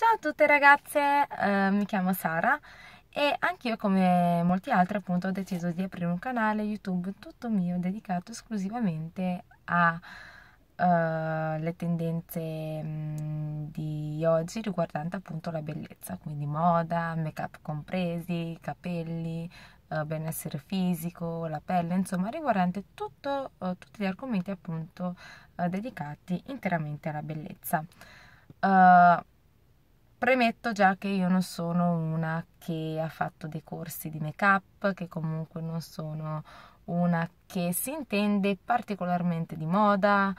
Ciao a tutte ragazze, eh, mi chiamo Sara e anch'io come molti altri appunto ho deciso di aprire un canale YouTube tutto mio dedicato esclusivamente alle eh, uh, tendenze mh, mm, di oggi riguardanti appunto la bellezza, quindi moda, make up compresi, capelli, uh, benessere fisico, la pelle, insomma riguardante tutto, uh, tutti gli argomenti appunto dedicati interamente alla bellezza. Uh, Premetto già che io non sono una che ha fatto dei corsi di make up, che comunque non sono una che si intende particolarmente di moda,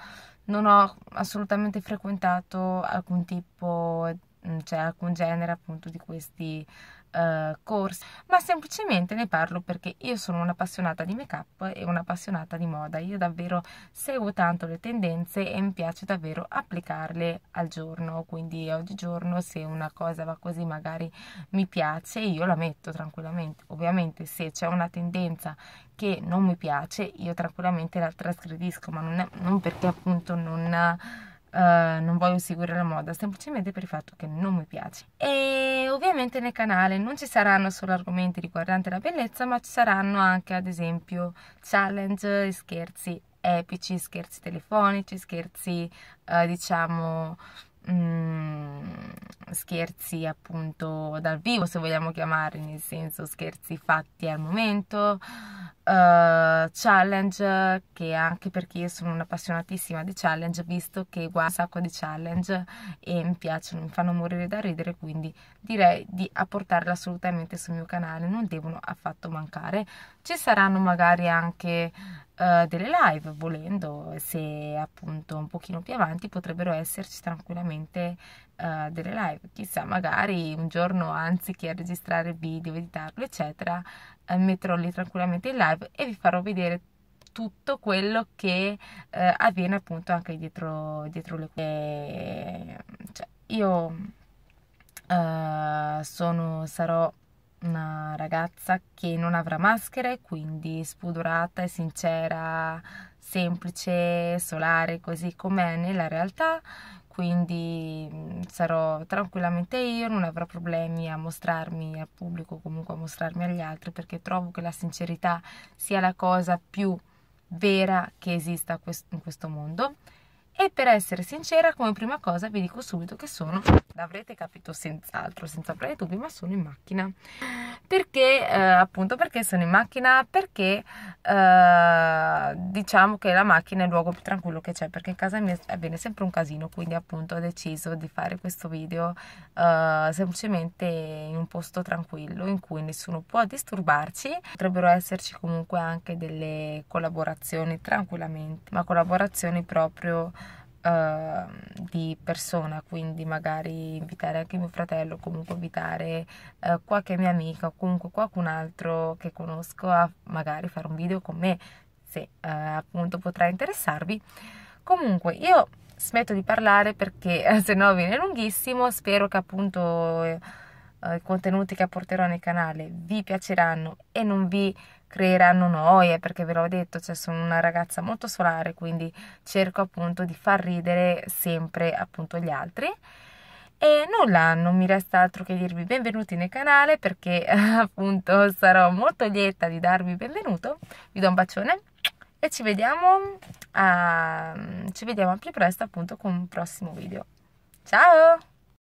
non ho assolutamente frequentato alcun tipo, mm, cioè alcun genere appunto di questi uh, eh, corsi, ma semplicemente ne parlo perché io sono un'appassionata di make-up e un'appassionata di moda. Io davvero seguo tanto le tendenze e mi piace davvero applicarle al giorno, quindi oggigiorno se una cosa va così magari mi piace io la metto tranquillamente. Ovviamente se c'è una tendenza che non mi piace io tranquillamente la trasgredisco, ma non, è, non perché appunto non Uh, non voglio seguire la moda, semplicemente per il fatto che non mi piace. E ovviamente nel canale non ci saranno solo argomenti riguardanti la bellezza, ma ci saranno anche ad esempio challenge, scherzi epici, scherzi telefonici, scherzi uh, diciamo mm, scherzi appunto dal vivo se vogliamo chiamarli nel senso scherzi fatti al momento uh, challenge che anche perché io sono un'appassionatissima di challenge visto che guardo un sacco di challenge e mi piacciono, mi fanno morire da ridere quindi direi di apportarla assolutamente sul mio canale non devono affatto mancare ci saranno magari anche eh, delle live volendo se appunto un pochino più avanti potrebbero esserci tranquillamente uh, delle live chissà magari un giorno anziché registrare video editarlo eccetera uh, metterò lì tranquillamente in live e vi farò vedere tutto quello che eh, avviene appunto anche dietro, dietro le cose. Cioè, io eh, sono, sarò una ragazza che non avrà maschere, quindi spudorata e sincera, semplice, solare, così com'è nella realtà, quindi mm, sarò tranquillamente io, non avrò problemi a mostrarmi al pubblico, comunque a mostrarmi agli altri, perché trovo che la sincerità sia la cosa più vera che esista in questo mondo e per essere sincera come prima cosa vi dico subito che sono l'avrete capito senz'altro senza fare dubbi ma sono in macchina perché eh, appunto perché sono in macchina perché eh, diciamo che la macchina è il luogo più tranquillo che c'è perché in casa mia avviene sempre un casino quindi appunto ho deciso di fare questo video eh, semplicemente in un posto tranquillo in cui nessuno può disturbarci potrebbero esserci comunque anche delle collaborazioni tranquillamente ma collaborazioni proprio uh, di persona, quindi magari invitare anche mio fratello, comunque invitare uh, qualche mia amica o comunque qualcun altro che conosco a magari fare un video con me, se eh, appunto potrà interessarvi. Comunque io smetto di parlare perché se no viene lunghissimo, spero che appunto eh, i contenuti che apporterò nel canale vi piaceranno e non vi creeranno noie, perché ve l'ho detto, cioè sono una ragazza molto solare, quindi cerco appunto di far ridere sempre appunto gli altri. E nulla, non mi resta altro che dirvi benvenuti nel canale perché appunto sarò molto lieta di darvi benvenuto. Vi do un bacione e ci vediamo, a, ci vediamo più presto appunto con un prossimo video. Ciao!